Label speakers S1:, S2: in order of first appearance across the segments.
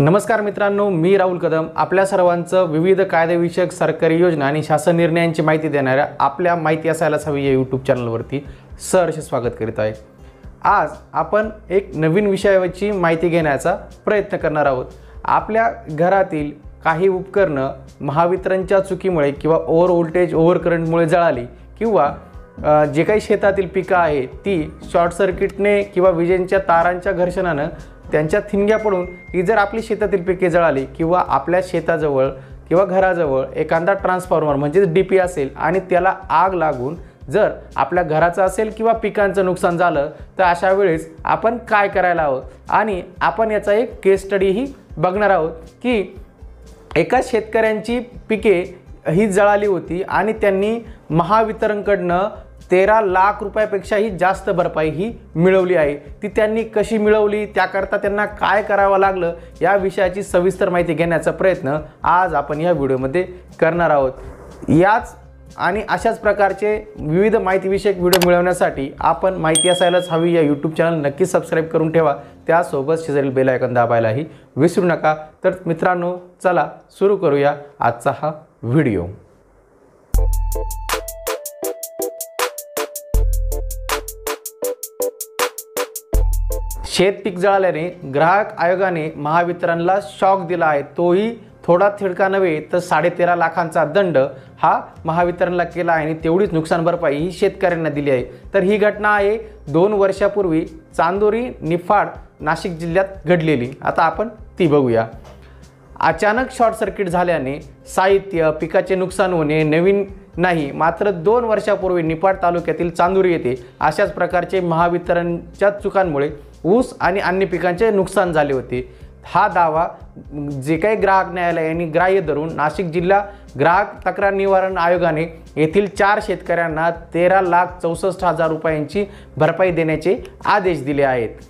S1: नमस्कार मित्रांनो मी राहुल कदम आपल्या सर्वांचं विविध कायदेविषयक सरकारी योजना आणि शासन निर्णयांची माहिती देणाऱ्या आपल्या माहिती असायलाच हवी या यूट्यूब चॅनलवरती सहर्ष स्वागत करीत आहे आज आपण एक नवीन विषयाची माहिती घेण्याचा प्रयत्न करणार आहोत आपल्या घरातील काही उपकरणं महावितरणच्या चुकीमुळे किंवा ओव्हर व्होल्टेज ओव्हर करंटमुळे जळाली किंवा जे काही शेतातील पिकं आहेत ती शॉर्ट सर्किटने किंवा विजेंच्या तारांच्या घर्षणानं त्यांच्या थिणग्या पडून की जर आपली शेतातील पिके जळाली किंवा आपल्या शेताजवळ किंवा घराजवळ एखादा ट्रान्सफॉर्मर म्हणजेच डी पी असेल आणि त्याला आग लागून जर आपल्या घराचं असेल किंवा पिकांचं नुकसान झालं तर अशा वेळेस आपण काय करायला हवं आणि आपण याचा एक केस स्टडीही बघणार आहोत की एका शेतकऱ्यांची पिके ही जळाली होती आणि त्यांनी महावितरणकडनं तेरा लाख रुपयापेक्षाही जास्त भरपाई ही मिळवली आहे ती त्यांनी कशी मिळवली त्याकरता त्यांना काय करावं लागलं या विषयाची सविस्तर माहिती घेण्याचा प्रयत्न आज आपण या व्हिडिओमध्ये करणार आहोत याच आणि अशाच प्रकारचे विविध माहितीविषयक व्हिडिओ मिळवण्यासाठी आपण माहिती असायलाच हवी या यूट्यूब चॅनल नक्की सबस्क्राईब करून ठेवा त्यासोबत शेजारील बेलायकन दाबायलाही विसरू नका तर मित्रांनो चला सुरू करूया आजचा हा व्हिडिओ शेत पीक जळाल्याने ग्राहक आयोगाने महावितरणला शॉक दिला आहे तोही थोडा थिडका नव्हे तर साडेतेरा लाखांचा दंड हा महावितरणला केला आहे आणि तेवढीच नुकसान भरपाई ही शेतकऱ्यांना दिली आहे तर ही घटना आहे दोन वर्षापूर्वी चांदोरी निफाड नाशिक जिल्ह्यात घडलेली आता आपण ती बघूया अचानक शॉर्ट सर्किट झाल्याने साहित्य पिकाचे नुकसान होणे नवीन नाही मात्र दोन वर्षापूर्वी निफाड तालुक्यातील चांदुरी येथे अशाच प्रकारचे महावितरणच्या चुकांमुळे ऊस आणि अन्य पिकांचे नुकसान झाले होते हा दावा जे काही ग्राहक न्यायालयाने ग्राह्य धरून नाशिक जिल्हा ग्राहक तक्रार निवारण आयोगाने येथील चार शेतकऱ्यांना तेरा लाख चौसष्ट हजार रुपयांची भरपाई देण्याचे आदेश दिले आहेत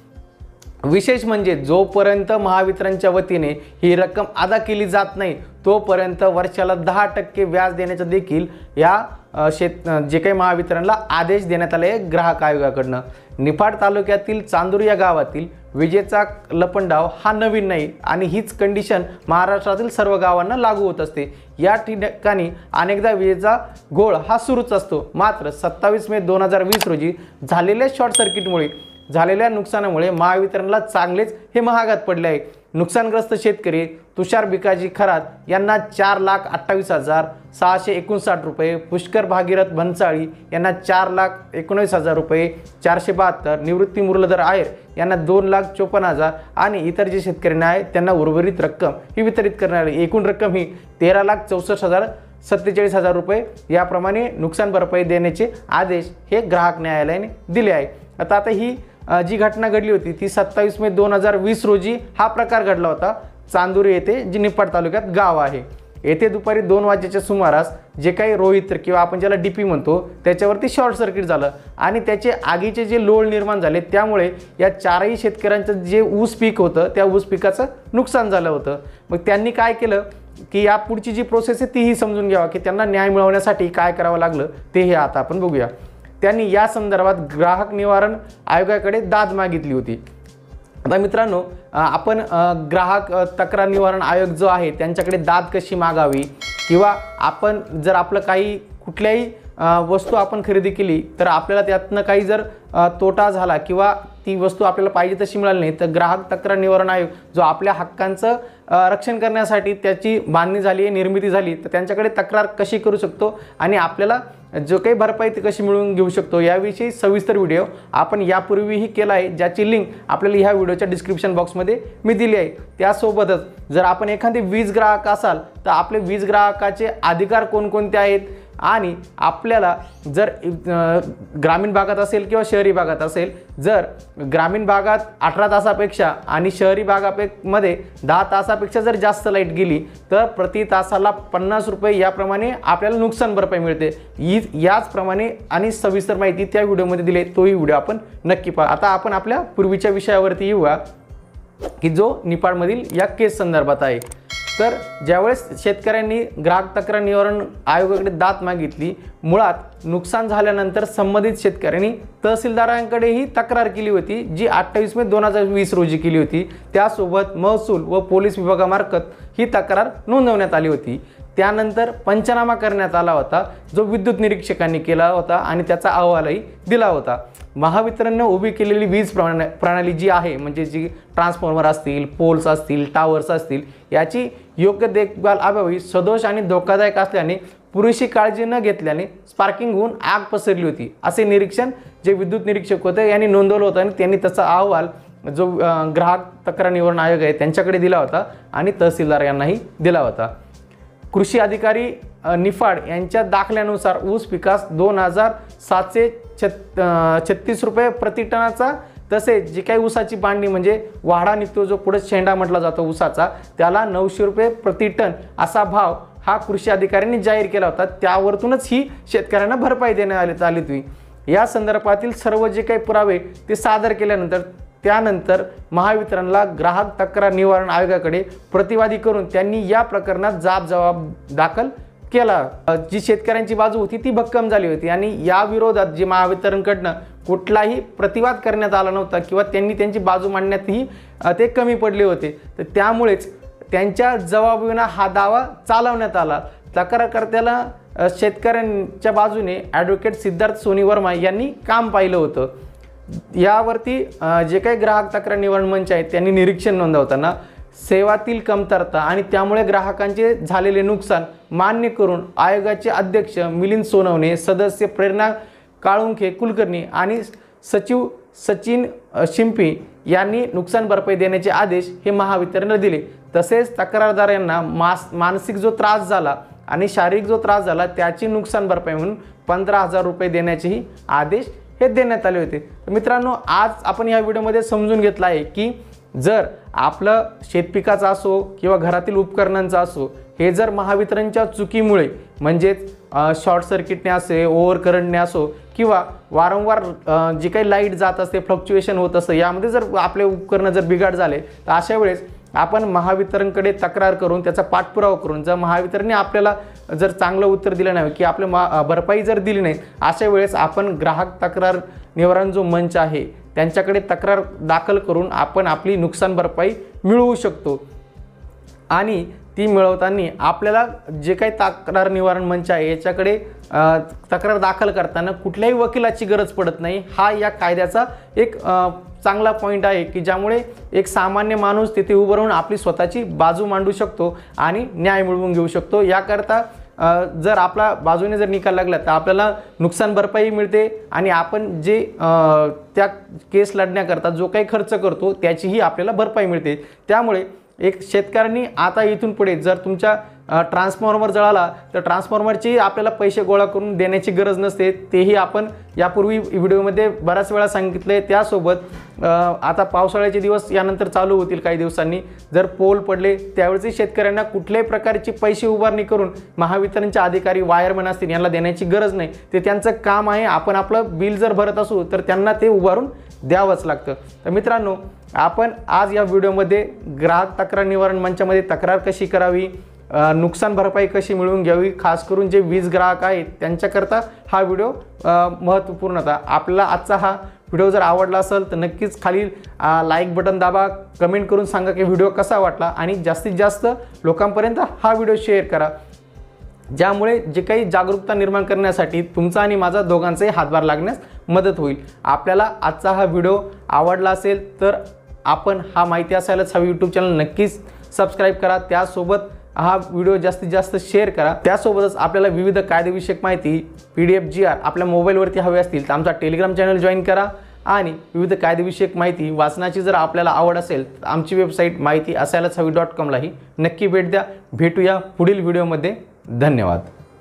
S1: विशेष म्हणजे जोपर्यंत महावितरणच्या वतीने ही रक्कम अदा केली जात नाही तोपर्यंत वर्षाला दहा टक्के व्याज देण्याचं देखील या शेत जे काही महावितरणला आदेश देण्यात आले ग्राहक आयोगाकडनं निफाड तालुक्यातील चांदूर या गावातील विजेचा लपंडाव हा नवीन नाही आणि हीच कंडिशन महाराष्ट्रातील सर्व गावांना लागू होत असते या ठिकाणी अनेकदा विजेचा घोळ हा सुरूच असतो मात्र सत्तावीस मे दोन हजार वीस रोजी झालेल्या शॉर्ट सर्किटमुळे झालेल्या नुकसानामुळे महावितरणला चांगलेच हे महागात पडले आहे नुकसानग्रस्त शेतकरी तुषार बिकाजी खरात यांना चार लाख अठ्ठावीस हजार सहाशे एकोणसाठ रुपये पुष्कर भागीरथ भन्साळी यांना चार लाख एकोणीस हजार रुपये चारशे बहात्तर निवृत्ती मुरलधर आहेर यांना दोन लाख चोपन्न हजार आणि इतर जे शेतकऱ्यांना आहेत त्यांना उर्वरित रक्कम ही वितरित करण्यात आली एकूण रक्कम ही तेरा लाख चौसष्ट हजार सत्तेचाळीस हजार रुपये याप्रमाणे नुकसान भरपाई देण्याचे आदेश हे ग्राहक न्यायालयाने दिले आहे आता आता ही जी घटना घडली होती ती सत्तावीस मे दोन हजार वीस रोजी हा प्रकार घडला होता चांदुरी येथे जी निप्पाड तालुक्यात गाव आहे येथे दुपारी दोन वाजेच्या सुमारास जे काही रोहित किंवा आपण ज्याला डी पी म्हणतो त्याच्यावरती शॉर्ट सर्किट झालं आणि त्याचे आगीचे जे लोळ निर्माण झाले त्यामुळे या चारही शेतकऱ्यांचं जे ऊस पीक होतं त्या ऊस पिकाचं नुकसान झालं होतं मग त्यांनी काय केलं की या पुढची जी प्रोसेस आहे तीही समजून घ्यावा की त्यांना न्याय मिळवण्यासाठी काय करावं लागलं ते हे आता आपण बघूया त्यांनी या संदर्भात ग्राहक निवारण आयोगाकडे दाद मागितली होती आता मित्रांनो आपण ग्राहक तक्रार निवारण आयोग जो आहे त्यांच्याकडे दाद कशी मागावी किंवा आपण जर आपलं काही कुठल्याही वस्तू आपण खरेदी केली तर आपल्याला त्यातनं काही जर तोटा झाला किंवा ती वस्तू आपल्याला पाहिजे तशी मिळाली नाही तर ग्राहक तक्रार निवारण आयोग जो आपल्या हक्कांचं रक्षण करण्यासाठी त्याची बांधणी झाली आहे निर्मिती झाली तर त्यांच्याकडे तक्रार कशी करू शकतो आणि आपल्याला जो काही भरपाई ती कशी मिळवून घेऊ शकतो याविषयी सविस्तर व्हिडिओ आपण यापूर्वीही केला आहे ज्याची लिंक आपल्याला ह्या व्हिडिओच्या डिस्क्रिप्शन बॉक्समध्ये मी दिली आहे त्यासोबतच जर आपण एखादे वीज ग्राहक असाल तर आपले वीज ग्राहकाचे अधिकार कोणकोणते आहेत आणि आपल्याला जर ग्रामीण भागात असेल किंवा शहरी भागात असेल जर ग्रामीण भागात अठरा तासापेक्षा आणि शहरी भागापेमध्ये दहा तासापेक्षा जर जास्त लाईट गेली तर प्रति तासाला पन्नास रुपये याप्रमाणे आपल्याला नुकसान भरपाई मिळते ही याचप्रमाणे आणि सविस्तर माहिती त्या व्हिडिओमध्ये दिली तोही व्हिडिओ आपण नक्की पहा आता आपण आपल्या पूर्वीच्या विषयावरती येऊया की जो निपाळमधील या केस संदर्भात आहे तर ज्यावेळेस शेतकऱ्यांनी ग्राहक तक्रार निवारण आयोगाकडे दात मागितली मुळात नुकसान झाल्यानंतर संबंधित शेतकऱ्यांनी तहसीलदारांकडेही तक्रार केली होती जी अठ्ठावीस मे दोन हजार वीस रोजी केली होती त्यासोबत महसूल व पोलीस विभागामार्फत ही तक्रार नोंदवण्यात आली होती त्यानंतर पंचनामा करण्यात आला होता जो विद्युत निरीक्षकांनी केला होता आणि त्याचा अहवालही दिला होता महावितरणने उभी केलेली वीज प्रणा प्रणाली जी आहे म्हणजे जी ट्रान्सफॉर्मर असतील पोल्स असतील टावर्स असतील याची योग्य देखभाल अभावी सदोष आणि धोकादायक असल्याने पुरेशी काळजी न घेतल्याने स्पार्किंग होऊन आग पसरली होती असे निरीक्षण जे विद्युत निरीक्षक होते यांनी नोंदवलं होतं आणि त्यांनी त्याचा अहवाल जो ग्राहक तक्रार निवारण आयोग आहे त्यांच्याकडे दिला होता आणि तहसीलदार यांनाही दिला होता कृषी अधिकारी निफाड यांच्या दाखल्यानुसार ऊस पिकास दोन हजार सातशे छत् छत्तीस रुपये प्रतिटनाचा तसेच जी काही ऊसाची बांडणी म्हणजे वाढा निघतो जो पुढे शेंडा म्हटला जातो ऊसाचा त्याला नऊशे रुपये प्रतिटन असा भाव हा कृषी अधिकाऱ्यांनी जाहीर केला होता त्यावरतूनच ही शेतकऱ्यांना भरपाई देण्यात आली आली होती या संदर्भातील सर्व जे काही पुरावे ते सादर केल्यानंतर त्यानंतर महावितरणला ग्राहक तक्रार निवारण आयोगाकडे प्रतिवादी करून त्यांनी या प्रकरणात जाब जबाब दाखल केला जी शेतकऱ्यांची बाजू होती ती भक्कम झाली होती आणि या विरोधात जे महावितरणकडनं कुठलाही प्रतिवाद करण्यात आला नव्हता किंवा त्यांनी त्यांची बाजू मांडण्यातही ते कमी पडले होते तर त्यामुळेच त्यांच्या जबाबीना हा दावा चालवण्यात आला तक्रारकर्त्याला शेतकऱ्यांच्या बाजूने ॲडव्होकेट सिद्धार्थ सोनी वर्मा यांनी काम पाहिलं होतं यावरती जे काही ग्राहक तक्रार निवारण मंच आहेत त्यांनी निरीक्षण नोंदवताना सेवातील कमतरता आणि त्यामुळे ग्राहकांचे झालेले नुकसान मान्य करून आयोगाचे अध्यक्ष मिलिंद सोनवणे सदस्य प्रेरणा काळुंखे कुलकर्णी आणि सचिव सचिन शिंपी यांनी नुकसान भरपाई देण्याचे आदेश हे महावितरणला दिले तसेच तक्रारदारांना मास मानसिक जो त्रास झाला आणि शारीरिक जो त्रास झाला त्याची नुकसान भरपाई म्हणून पंधरा हजार रुपये देण्याचेही आदेश हे देण्यात आले होते तर मित्रांनो आज आपण या व्हिडिओमध्ये समजून घेतलं आहे की जर आपलं शेतपिकाचा असो किंवा घरातील उपकरणांचं असो हे जर महावितरणच्या चुकीमुळे म्हणजेच शॉर्ट सर्किटने असे ओव्हर करंटने असो किंवा वारंवार जी काही लाईट जात असते फ्लक्च्युएशन होत असतं यामध्ये जर आपले उपकरणं जर बिघाड झाले तर अशा वेळेस आपण महावितरणकडे तक्रार करून त्याचा पाठपुरावा करून जर महावितरणने आपल्याला जर चांगलं उत्तर दिलं नाही की आपल्या मा भरपाई जर दिली नाही अशा वेळेस आपण ग्राहक तक्रार निवारण जो मंच आहे त्यांच्याकडे तक्रार दाखल करून आपण आपली नुकसान भरपाई मिळवू शकतो आणि ती मिळवताना आपल्याला जे काही तक्रार निवारण मंच आहे याच्याकडे तक्रार दाखल करताना कुठल्याही वकिलाची गरज पडत नाही हा या कायद्याचा एक चांगला पॉईंट आहे की ज्यामुळे एक सामान्य माणूस तिथे उभं राहून आपली स्वतःची बाजू मांडू शकतो आणि न्याय मिळवून घेऊ शकतो याकरता जर आपला बाजूने जर निकाल लागला तर आपल्याला नुकसान भरपाई मिळते आणि आपण जे त्या केस लढण्याकरता जो काही खर्च करतो त्याचीही आपल्याला भरपाई मिळते त्यामुळे एक शेतकऱ्यांनी आता इथून पुढे जर तुमच्या ट्रान्सफॉर्मर जळाला तर ट्रान्सफॉर्मरचेही आपल्याला पैसे गोळा करून देण्याची गरज नसते तेही आपण यापूर्वी व्हिडिओमध्ये बऱ्याच वेळा सांगितलं आहे त्यासोबत आता पावसाळ्याचे दिवस यानंतर चालू होतील काही दिवसांनी जर पोल पडले त्यावेळेसही शेतकऱ्यांना कुठल्याही प्रकारची पैसे उभारणी करून महावितरणचे अधिकारी वायरमन असतील यांना देण्याची गरज नाही ते त्यांचं काम आहे आपण आपलं बिल जर भरत असू तर त्यांना ते उभारून द्यावंच लागतं तर मित्रांनो आपण आज या व्हिडिओमध्ये ग्राहक तक्रार निवारण मंचामध्ये तक्रार कशी करावी नुकसान भरपाई कशी मिळवून घ्यावी खास करून जे वीज ग्राहक आहेत त्यांच्याकरता हा व्हिडिओ महत्त्वपूर्ण होता आपला आजचा हा व्हिडिओ जर आवडला असेल तर नक्कीच खाली लाईक बटन दाबा कमेंट करून सांगा की व्हिडिओ कसा वाटला आणि जास्तीत जास्त लोकांपर्यंत हा व्हिडिओ शेअर करा ज्यामुळे जे काही जागरूकता निर्माण करण्यासाठी तुमचा आणि माझा दोघांचाही हातभार लागण्यास मदत होईल आपल्याला आजचा हा व्हिडिओ आवडला असेल तर आपण हा माहिती असायलाच हा यूट्यूब चॅनल नक्कीच सबस्क्राईब करा त्यासोबत हा व्हिडिओ जास्तीत जास्त शेअर करा त्यासोबतच आपल्याला विविध कायदेविषयक माहिती P D F G R आपल्या मोबाईलवरती हवी असतील तर आमचा टेलिग्राम चॅनल जॉईन करा आणि विविध कायदेविषयक माहिती वाचनाची जर आपल्याला आवड असेल तर आमची वेबसाईट माहिती असायलाच हवी डॉट कॉमलाही नक्की भेट द्या भेटूया पुढील व्हिडिओमध्ये धन्यवाद